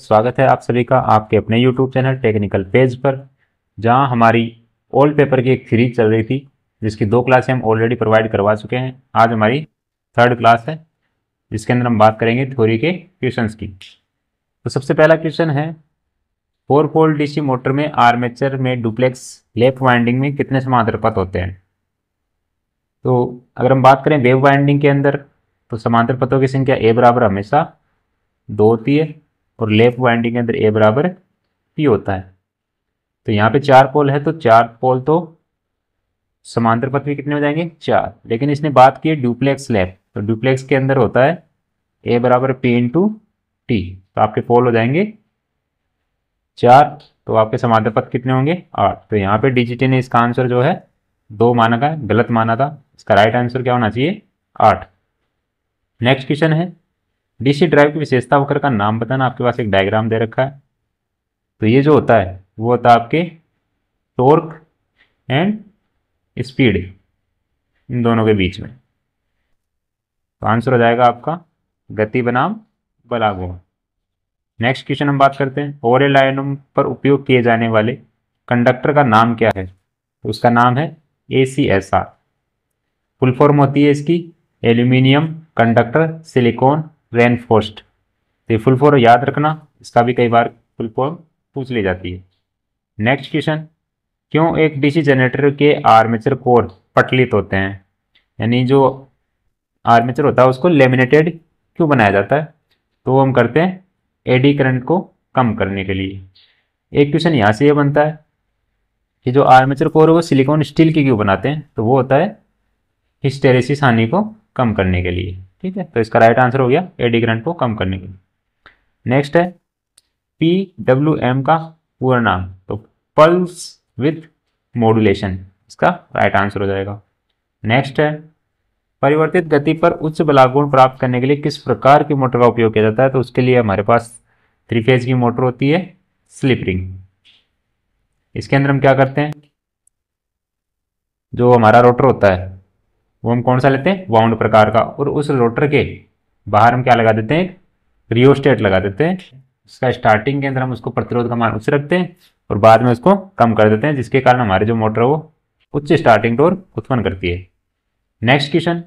स्वागत है आप सभी का आपके अपने यूट्यूब चैनल टेक्निकल पेज पर जहां हमारी ओल्ड पेपर की एक सीरीज चल रही थी जिसकी दो क्लासें हम ऑलरेडी प्रोवाइड करवा चुके हैं आज हमारी थर्ड क्लास है जिसके अंदर हम बात करेंगे थ्योरी के क्वेश्चन की तो सबसे पहला क्वेश्चन है फोर फोल्ड डीसी मोटर में आर्मेचर में डुप्लेक्स लेफ्ट वाइंडिंग में कितने समांतर पथ होते हैं तो अगर हम बात करें वेव वाइंडिंग के अंदर तो समांतर पथों की संख्या ए बराबर हमेशा दो होती है और लेफ्ट वाइंडिंग के अंदर ए बराबर पी होता है तो यहाँ पे चार पोल है तो चार पोल तो समांतर पथ में कितने हो जाएंगे चार लेकिन इसने बात की डुप्लेक्स लैब तो डुप्लेक्स के अंदर होता है ए बराबर पी इंटू टी तो आपके पोल हो जाएंगे चार तो आपके समांतर पथ कितने होंगे आठ तो यहाँ पे डीजीटी ने इसका आंसर जो है दो माना का गलत माना था इसका राइट आंसर क्या होना चाहिए आठ नेक्स्ट क्वेश्चन है डीसी ड्राइव की विशेषता वक्र का नाम बताना आपके पास एक डायग्राम दे रखा है तो ये जो होता है वो होता है आपके टोर्क एंड स्पीड इन दोनों के बीच में तो आंसर हो जाएगा आपका गति बनाम बलागो नेक्स्ट क्वेश्चन हम बात करते हैं ओवर लाइन पर उपयोग किए जाने वाले कंडक्टर का नाम क्या है तो उसका नाम है A C S R full form होती है इसकी एल्यूमिनियम कंडक्टर सिलिकॉन रेनफोस्ट तो ये फुल फॉर्म याद रखना इसका भी कई बार फुल फॉर्म पूछ ली जाती है नेक्स्ट क्वेश्चन क्यों एक डीसी जनरेटर के आर्मेचर कोर पटलित होते हैं यानी जो आर्मेचर होता है उसको लेमिनेटेड क्यों बनाया जाता है तो हम करते हैं एडी करंट को कम करने के लिए एक क्वेश्चन यहाँ से ये यह बनता है कि जो आर्मेचर कोर है वो सिलिकॉन स्टील की क्यों बनाते हैं तो वो होता है हिस्टेरेसिस हानि को कम करने के लिए ठीक है तो इसका राइट आंसर हो गया एडी करंट को कम करने के लिए नेक्स्ट है पी डब्ल्यू एम का पूरा नाम तो पल्स विथ मोडुलेशन इसका राइट आंसर हो जाएगा नेक्स्ट है परिवर्तित गति पर उच्च बलागुण प्राप्त करने के लिए किस प्रकार की मोटर का उपयोग किया जाता है तो उसके लिए हमारे पास थ्री फेज की मोटर होती है स्लिप रिंग इसके अंदर हम क्या करते हैं जो हमारा रोटर होता है वो हम कौन सा लेते हैं वाउंड प्रकार का और उस रोटर के बाहर हम क्या लगा देते हैं रियोस्टेट लगा देते हैं उसका स्टार्टिंग के अंदर हम उसको प्रतिरोध का मान उच्च रखते हैं और बाद में उसको कम कर देते हैं जिसके कारण हमारे जो मोटर है वो उच्च स्टार्टिंग टोर उत्पन्न करती है नेक्स्ट क्वेश्चन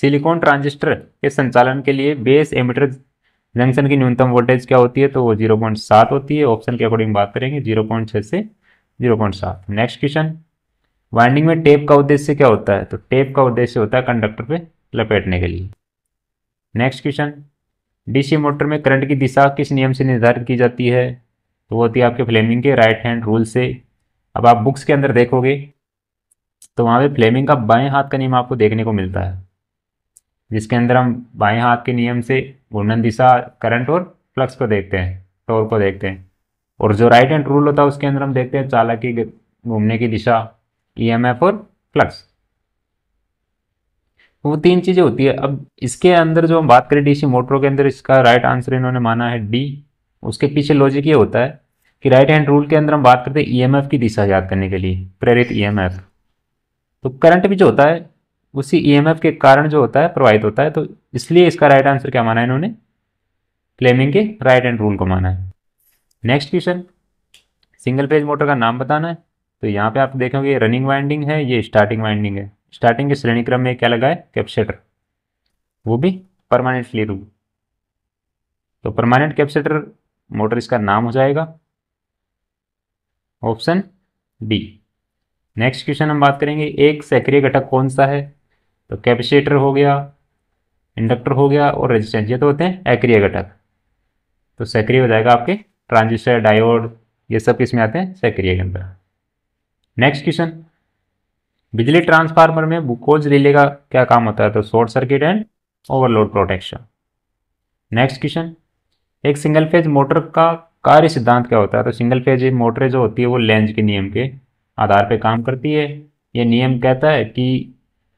सिलिकॉन ट्रांजिस्टर के संचालन के लिए बेस एमिटर जंक्शन की न्यूनतम वोल्टेज क्या होती है तो वो जीरो होती है ऑप्शन के अकॉर्डिंग बात करेंगे जीरो से जीरो नेक्स्ट क्वेश्चन वाइंडिंग में टेप का उद्देश्य क्या होता है तो टेप का उद्देश्य होता है कंडक्टर पे लपेटने के लिए नेक्स्ट क्वेश्चन डीसी मोटर में करंट की दिशा किस नियम से निर्धारित की जाती है तो वो होती है आपके फ्लेमिंग के राइट हैंड रूल से अब आप बुक्स के अंदर देखोगे तो वहाँ पे फ्लेमिंग का बाएं हाथ का नियम आपको देखने को मिलता है जिसके अंदर हम बाएं हाथ के नियम से घूर्णन दिशा करंट और फ्लक्स को देखते हैं टोर को देखते हैं और जो राइट हैंड रूल होता है उसके अंदर हम देखते हैं चालक की घूमने की दिशा ईएमएफ e और फ्लक्स वो तीन चीज़ें होती है अब इसके अंदर जो हम बात करें डीसी मोटरों के अंदर इसका राइट आंसर इन्होंने माना है डी उसके पीछे लॉजिक ये होता है कि राइट हैंड रूल के अंदर हम बात करते हैं ईएमएफ e की दिशा याद करने के लिए प्रेरित ईएमएफ e तो करंट भी जो होता है उसी ईएमएफ के कारण जो होता है प्रभावित होता है तो इसलिए इसका राइट आंसर क्या माना है इन्होंने फ्लेमिंग के राइट हैंड रूल को माना है next question single phase motor का नाम बताना है तो यहाँ पे आप देखोगे रनिंग वाइंडिंग है ये स्टार्टिंग वाइंडिंग है स्टार्टिंग के श्रेणी क्रम में क्या लगा है कैप्सेटर वो भी परमानेंटली रूल तो परमानेंट कैप्सेटर मोटर इसका नाम हो जाएगा ऑप्शन बी नेक्स्ट क्वेश्चन हम बात करेंगे एक सक्रिय घटक कौन सा है तो कैपेसिटर हो गया इंडक्टर हो गया और रेजिस्टेंस ये तो होते हैं एक्रिय घटक तो सक्रिय हो जाएगा आपके ट्रांजिस्टर डायोड ये सब किस में आते हैं सक्रिय के अंदर नेक्स्ट क्वेश्चन बिजली ट्रांसफार्मर में बुकोज रिले का क्या काम होता है तो short circuit and overload protection next question एक सिंगल फेज मोटर का कार्य सिद्धांत क्या होता है तो सिंगल फेज मोटर जो होती है वो लेंज के नियम के आधार पर काम करती है ये नियम कहता है कि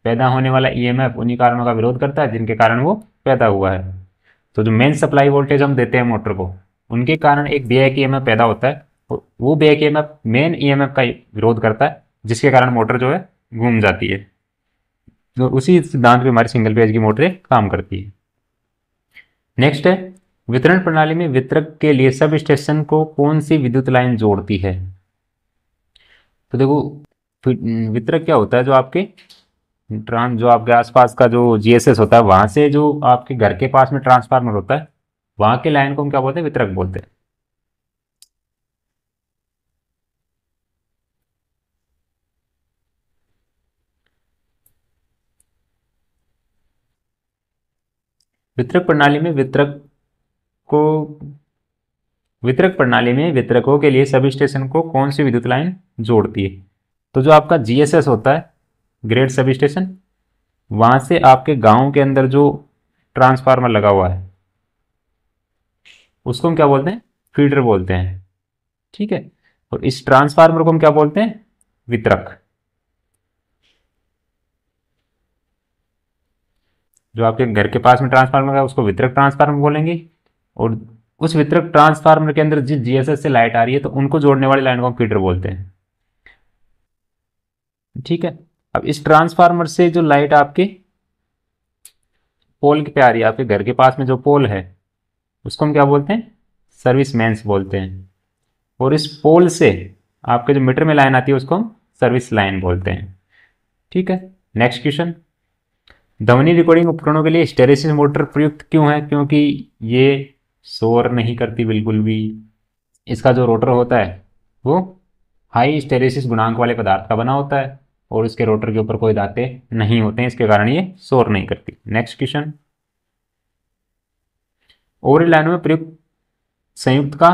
पैदा होने वाला ईएमएफ उन्हीं कारणों का विरोध करता है जिनके कारण वो पैदा हुआ है तो जो मेन सप्लाई वोल्टेज हम देते हैं मोटर को उनके कारण एक बी ई पैदा होता है वो बैक ई मेन ई का विरोध करता है जिसके कारण मोटर जो है घूम जाती है तो उसी सिद्धांत पे हमारी सिंगल पेज की मोटरें काम करती है नेक्स्ट है वितरण प्रणाली में वितरक के लिए सब स्टेशन को कौन सी विद्युत लाइन जोड़ती है तो देखो हम्म, वितरक क्या होता है जो आपके ट्रांस जो आपके आसपास का जो जीएसएस होता है वहाँ से जो आपके घर के पास में ट्रांसफार्मर होता है वहाँ के लाइन को हम क्या बोलते हैं वितरक बोलते हैं वितरक प्रणाली में वितरक को वितरक प्रणाली में वितरकों के लिए सब स्टेशन को कौन सी विद्युत लाइन जोड़ती है तो जो आपका जीएसएस होता है ग्रेड सब स्टेशन वहां से आपके गांव के अंदर जो ट्रांसफार्मर लगा हुआ है उसको हम क्या बोलते हैं फीडर बोलते हैं ठीक है और इस ट्रांसफार्मर को हम क्या बोलते हैं वितरक जो आपके घर के पास में ट्रांसफार्मर है उसको वितरक ट्रांसफार्मर बोलेंगे और उस वितरक ट्रांसफार्मर के अंदर जिस जीएसएस से लाइट आ रही है तो उनको जोड़ने वाली लाइन को हम फीडर बोलते हैं ठीक है अब इस ट्रांसफार्मर से जो लाइट आपके पोल पे आ रही है आपके घर के पास में जो पोल है उसको हम क्या बोलते हैं सर्विस मैंस बोलते हैं और इस पोल से आपके जो मीटर में लाइन आती है उसको हम सर्विस लाइन बोलते हैं ठीक है नेक्स्ट क्वेश्चन ध्वनि रिकॉर्डिंग उपकरणों के लिए स्टेरेसिस मोटर प्रयुक्त क्यों है क्योंकि ये शोर नहीं करती बिल्कुल भी इसका जो रोटर होता है वो हाई स्टेरेसिस गुणांक वाले पदार्थ का बना होता है और इसके रोटर के ऊपर कोई दाते नहीं होते हैं इसके कारण ये शोर नहीं करती नेक्स्ट क्वेश्चन ओवर लाइनों में प्रयुक्त संयुक्त का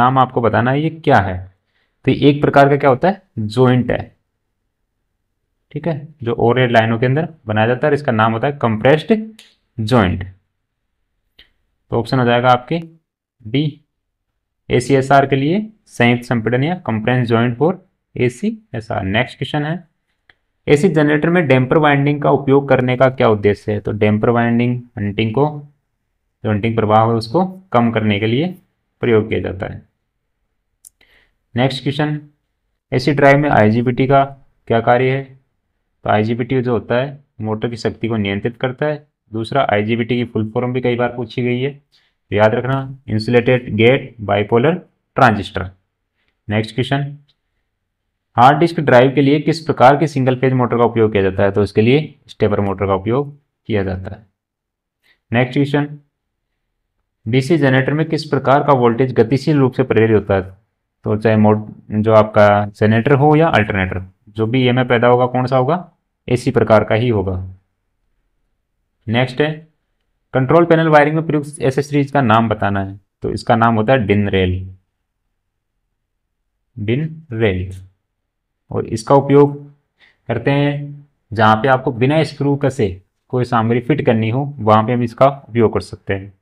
नाम आपको बताना है ये क्या है तो एक प्रकार का क्या होता है जॉइंट है ठीक है जो ओर एड लाइनों के अंदर बनाया जाता है इसका नाम होता है कंप्रेस्ड ज्वाइंट तो ऑप्शन हो जाएगा आपके D A C S R के लिए संयुक्त संपीड़न या compress joint for A C S R next question है एसी जनरेटर में डैम्पर वाइंडिंग का उपयोग करने का क्या उद्देश्य है तो डैम्पर वाइंडिंग हंटिंग को जो हंटिंग प्रभाव है उसको कम करने के लिए प्रयोग किया जाता है नेक्स्ट क्वेश्चन एसी ड्राइव में आईजीबीटी का क्या कार्य है तो आई जो होता है मोटर की शक्ति को नियंत्रित करता है दूसरा आई की फुल फॉर्म भी कई बार पूछी गई है तो याद रखना insulated gate bipolar transistor next question hard disk drive के लिए किस प्रकार के सिंगल फेज मोटर का उपयोग किया जाता है तो इसके लिए स्टेपर मोटर का उपयोग किया जाता है नेक्स्ट क्वेश्चन डीसी जनरेटर में किस प्रकार का वोल्टेज गतिशील रूप से प्रेरित होता है तो चाहे मोट जो आपका जनरेटर हो या अल्टरनेटर जो भी ई पैदा होगा कौन सा होगा इसी प्रकार का ही होगा नेक्स्ट है कंट्रोल पैनल वायरिंग में प्रयुक्त एसेसरीज का नाम बताना है तो इसका नाम होता है डिन रेल डिन रेल और इसका उपयोग करते हैं जहाँ पे आपको बिना स्क्रू कसे कोई सामग्री फिट करनी हो वहाँ पे हम इसका उपयोग कर सकते हैं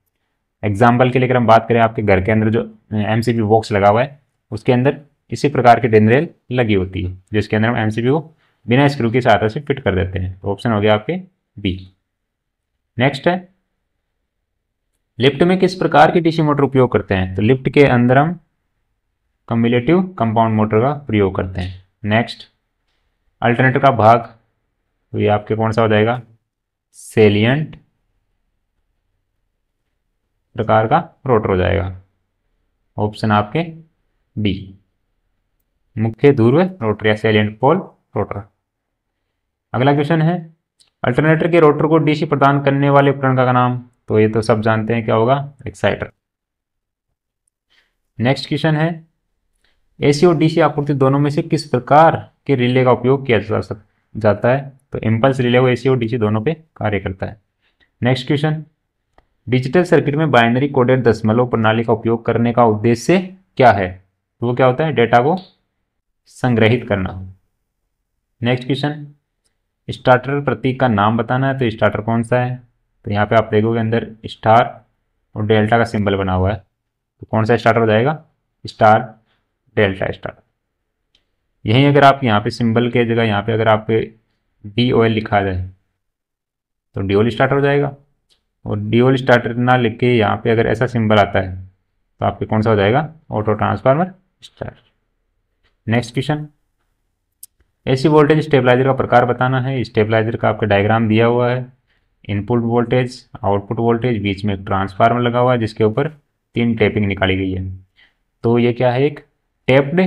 एग्जाम्पल के लिए अगर हम बात करें आपके घर के अंदर जो एम सी बॉक्स लगा हुआ है उसके अंदर इसी प्रकार की डेंद्रेल लगी होती है जिसके अंदर हम एमसीबी को बिना स्क्रू की सहायता से फिट कर देते हैं तो ऑप्शन हो गया आपके बी नेक्स्ट है लिफ्ट में किस प्रकार की डीसी मोटर उपयोग करते हैं तो लिफ्ट के अंदर हम कम्बिलेटिव कंपाउंड मोटर का प्रयोग करते हैं नेक्स्ट अल्टरनेटर का भाग तो ये आपके कौन सा हो जाएगा सेलियंट प्रकार का रोटर हो जाएगा ऑप्शन आपके बी मुख्य ध्रुव रोटर या सेलेंट पोल रोटर अगला क्वेश्चन है अल्टरनेटर के रोटर को डीसी प्रदान करने वाले उपकरण का नाम तो ये तो सब जानते हैं क्या होगा एक्साइटर नेक्स्ट क्वेश्चन है एसी और डीसी आपूर्ति दोनों में से किस प्रकार के रिले का उपयोग किया जा सक जाता है तो इम्पल्स रिले वो एसी और डीसी दोनों पे कार्य करता है नेक्स्ट क्वेश्चन डिजिटल सर्किट में बाइनरी कोडेड दशमलव प्रणाली का उपयोग करने का उद्देश्य क्या है तो वो क्या होता है डेटा को संग्रहित करना हो नेक्स्ट क्वेश्चन स्टार्टर प्रतीक का नाम बताना है तो स्टार्टर कौन सा है तो यहाँ पे आप देखोगे अंदर स्टार और डेल्टा का सिंबल बना हुआ है तो कौन सा स्टार्टर हो जाएगा स्टार डेल्टा स्टार यहीं अगर आप यहाँ पे सिंबल के जगह यहाँ पे अगर आप डी ओ एल लिखा जाए तो डी स्टार्टर हो जाएगा और डी स्टार्टर ना लिख के यहाँ पे अगर ऐसा सिंबल आता है तो आपके कौन सा हो जाएगा auto transformer starter next question AC voltage stabiliser का प्रकार बताना है स्टेबलाइजर का आपका डायग्राम दिया हुआ है इनपुट वोल्टेज आउटपुट वोल्टेज बीच में एक ट्रांसफार्मर लगा हुआ है जिसके ऊपर तीन टेपिंग निकाली गई है तो ये क्या है एक टेप्ड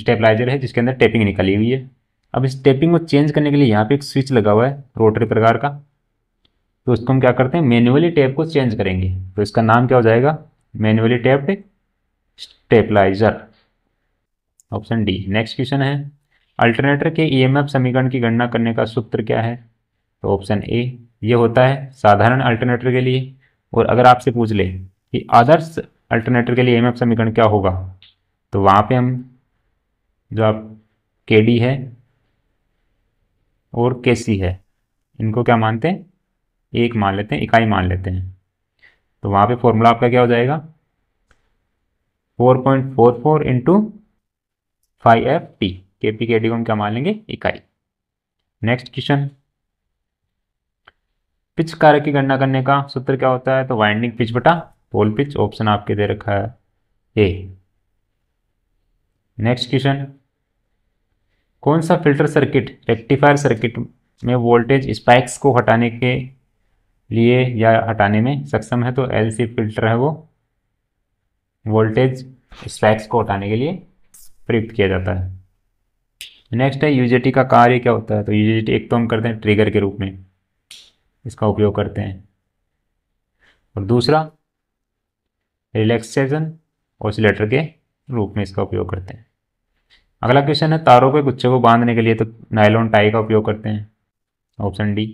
स्टेबलाइजर है जिसके अंदर टेपिंग निकाली हुई है अब इस टेपिंग को चेंज करने के लिए यहाँ पे एक स्विच लगा हुआ है रोटरी प्रकार का तो उसको हम क्या करते हैं मैनुअली टेप को चेंज करेंगे तो इसका नाम क्या हो जाएगा manually tapped stabiliser option D next question है अल्टरनेटर के ईएमएफ e समीकरण की गणना करने का सूत्र क्या है तो ऑप्शन ए ये होता है साधारण अल्टरनेटर के लिए और अगर आपसे पूछ ले कि आदर्श अल्टरनेटर के लिए एम e समीकरण क्या होगा तो वहाँ पे हम जो आप के डी है और के सी है इनको क्या मानते हैं एक मान लेते हैं इकाई मान लेते हैं तो वहाँ पे फॉर्मूला आपका क्या हो जाएगा four point four four into five F P K P K D को हम क्या मान लेंगे इकाई नेक्स्ट क्वेश्चन पिच कार्य की गणना करने का सूत्र क्या होता है तो वाइंडिंग पिच बटा पोल पिच ऑप्शन आपके दे रखा है ए नेक्स्ट क्वेश्चन कौन सा फिल्टर सर्किट रेक्टिफायर सर्किट में वोल्टेज स्पाइक्स को हटाने के लिए या हटाने में सक्षम है तो एलसी फिल्टर है वो वोल्टेज स्पाइक्स को हटाने के लिए प्रयुक्त किया जाता है नेक्स्ट है यूजीटी का कार्य क्या होता है तो यूजीटी एक तो हम करते हैं ट्रिगर के रूप में इसका उपयोग करते हैं और दूसरा रिलैक्सेशन ऑसिलेटर के रूप में इसका उपयोग करते हैं अगला क्वेश्चन है तारों के गुच्छे को बांधने के लिए तो नायलॉन टाई का उपयोग करते हैं ऑप्शन डी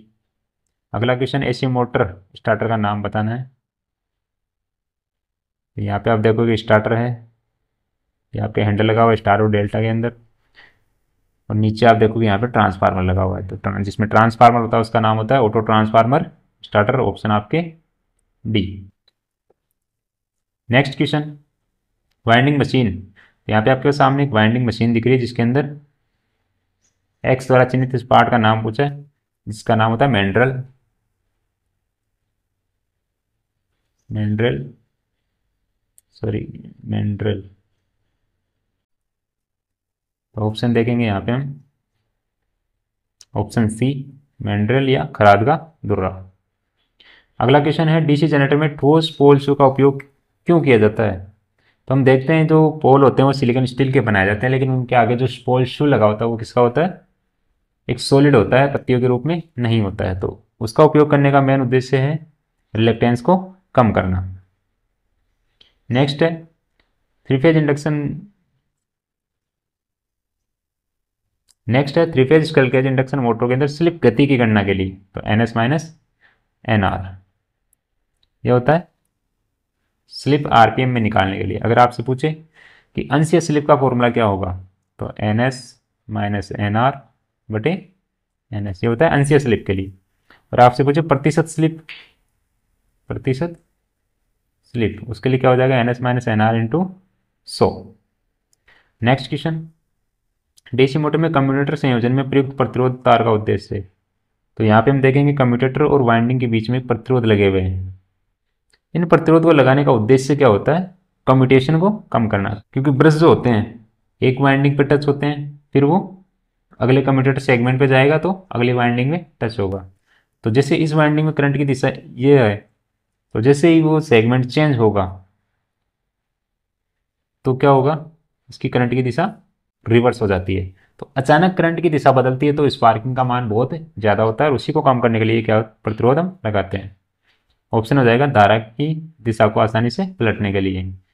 अगला क्वेश्चन एसी मोटर स्टार्टर का नाम बताना है तो यहाँ पे आप देखोगे स्टार्टर है यहाँ पे हैंडल लगा हुआ है स्टार और डेल्टा के अंदर और नीचे आप देखोगे यहाँ पे ट्रांसफार्मर लगा हुआ है तो ट्रांस जिसमें ट्रांसफार्मर होता है उसका नाम होता है ऑटो ट्रांसफार्मर स्टार्टर ऑप्शन आपके D next question winding machine यहाँ पे आपके सामने एक वाइंडिंग मशीन दिख रही है जिसके अंदर एक्स द्वारा चिन्हित इस पार्ट का नाम पूछा है जिसका नाम होता है मेंड्रल मेंड्रल सॉरी मेंड्रल तो ऑप्शन देखेंगे यहाँ पे हम ऑप्शन सी मेंड्रेल या खराद का दुर्रा अगला क्वेश्चन है डीसी जनरेटर में ठोस पोल शू का उपयोग क्यों किया जाता है तो हम देखते हैं जो पोल होते हैं वो सिलिकॉन स्टील के बनाए जाते हैं लेकिन उनके आगे जो पोल शू लगा होता है वो किसका होता है एक सॉलिड होता है पत्तियों के रूप में नहीं होता है तो उसका उपयोग करने का मेन उद्देश्य है रिलेक्टेंस को कम करना नेक्स्ट है थ्री फेज इंडक्शन नेक्स्ट है three phase squirrel cage induction motor के अंदर स्लिप गति की गणना के लिए तो N S minus N R यह होता है स्लिप आरपीएम में निकालने के लिए अगर आपसे पूछे कि अंश या स्लिप का फॉर्मूला क्या होगा तो N S minus N R बटे एन एस ये होता है अंशीय स्लिप के लिए और आपसे पूछे प्रतिशत स्लिप प्रतिशत स्लिप उसके लिए क्या हो जाएगा N S minus N R into सौ नेक्स्ट क्वेश्चन मोटर में कम्यूटेटर संयोजन में प्रयुक्त प्रतिरोध तार का उद्देश्य तो यहाँ पे हम देखेंगे कम्यूटेटर और वाइंडिंग के बीच में प्रतिरोध लगे हुए हैं इन प्रतिरोध को लगाने का उद्देश्य क्या होता है कम्यूटेशन को कम करना क्योंकि ब्रश जो होते हैं एक वाइंडिंग पर टच होते हैं फिर वो अगले कम्यूटेटर सेगमेंट पे जाएगा तो अगले वाइंडिंग में टच होगा तो जैसे इस वाइंडिंग में करंट की दिशा ये है तो जैसे ही वो सेगमेंट चेंज होगा तो क्या होगा इसकी करंट की दिशा रिवर्स हो जाती है तो अचानक करंट की दिशा बदलती है तो स्पार्किंग का मान बहुत ज़्यादा होता है और उसी को कम करने के लिए क्या प्रतिरोध हम लगाते हैं ऑप्शन हो जाएगा धारा की दिशा को आसानी से पलटने के लिए